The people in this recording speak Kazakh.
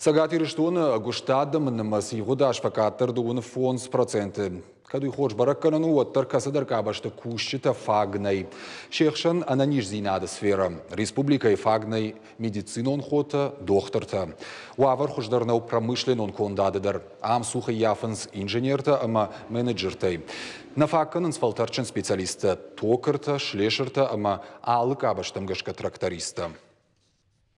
Сагати рештуна гуштадам намас игудаш факатыр дуны фонс проценты. Каду хош баракканын уоттар касадар кабашты фагнай. Шехшан ананиш зинады сфера. Республикай фагнай медицина он докторта. Уавар хошдарнау промышлен он кондадыдар. Ам сухы яфынс инженерта ама менеджертай. Нафакканын сфалтарчын специалиста токарта, шлешерта ама алы гашка тракториста.